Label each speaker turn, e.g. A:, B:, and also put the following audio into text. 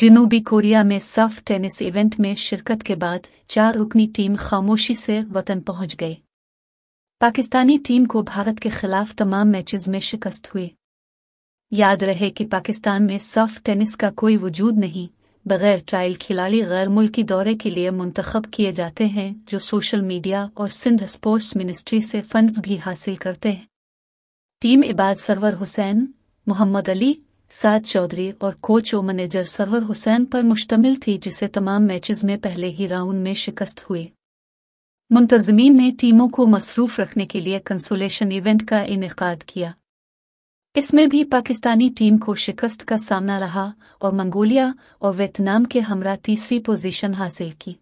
A: जनूबी कोरिया में सफ टेनिस इवेंट में शिरकत के बाद चार रुकनी टीम खामोशी से वतन पहुंच गए पाकिस्तानी टीम को भारत के खिलाफ तमाम मैचेस में शिकस्त हुई याद रहे कि पाकिस्तान में सफ टेनिस का कोई वजूद नहीं बगैर ट्रायल खिलाड़ी गैर मुल्की दौरे के लिए मुंतखब किए जाते हैं जो सोशल मीडिया और सिंध स्पोर्ट्स मिनिस्ट्री से फंड्स भी हासिल करते हैं टीम इबाद सरवर हुसैन मोहम्मद अली साद चौधरी और कोच और मैनेजर सरवर हुसैन पर मुश्तमिल थी जिसे तमाम मैचेस में पहले ही राउंड में शिकस्त हुई मुंतजमीन ने टीमों को मसरूफ रखने के लिए कंसोलेशन इवेंट का इनका किया इसमें भी पाकिस्तानी टीम को शिकस्त का सामना रहा और मंगोलिया और वियतनाम के हमरा तीसरी पोजीशन हासिल की